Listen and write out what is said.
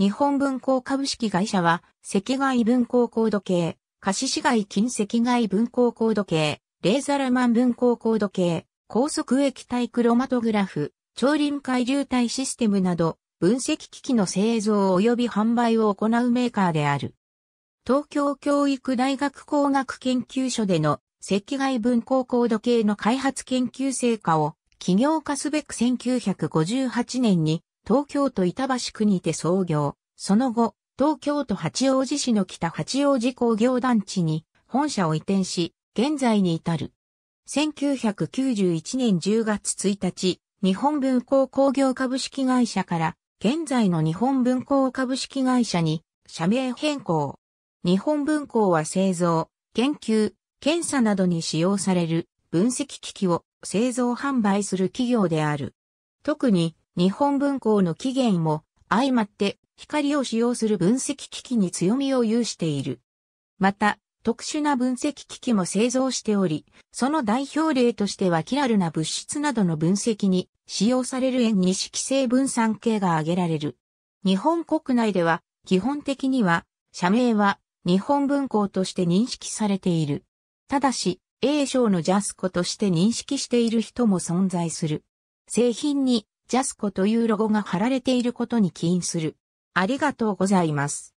日本文工株式会社は、赤外文工コード計、貸し市街近赤外文工コード計、レーザルマン文工コード計、高速液体クロマトグラフ、超臨界流体システムなど、分析機器の製造及び販売を行うメーカーである。東京教育大学工学研究所での赤外文光高度計の開発研究成果を企業化すべく1958年に東京都板橋区にて創業。その後、東京都八王子市の北八王子工業団地に本社を移転し、現在に至る。1991年10月1日、日本文工工業株式会社から現在の日本文工株式会社に社名変更。日本文工は製造、研究、検査などに使用される分析機器を製造販売する企業である。特に日本文庫の起源も相まって光を使用する分析機器に強みを有している。また、特殊な分析機器も製造しており、その代表例としてはキラルな物質などの分析に使用される円二色性分散系が挙げられる。日本国内では基本的には社名は日本文庫として認識されている。ただし、A 賞のジャスコとして認識している人も存在する。製品にジャスコというロゴが貼られていることに起因する。ありがとうございます。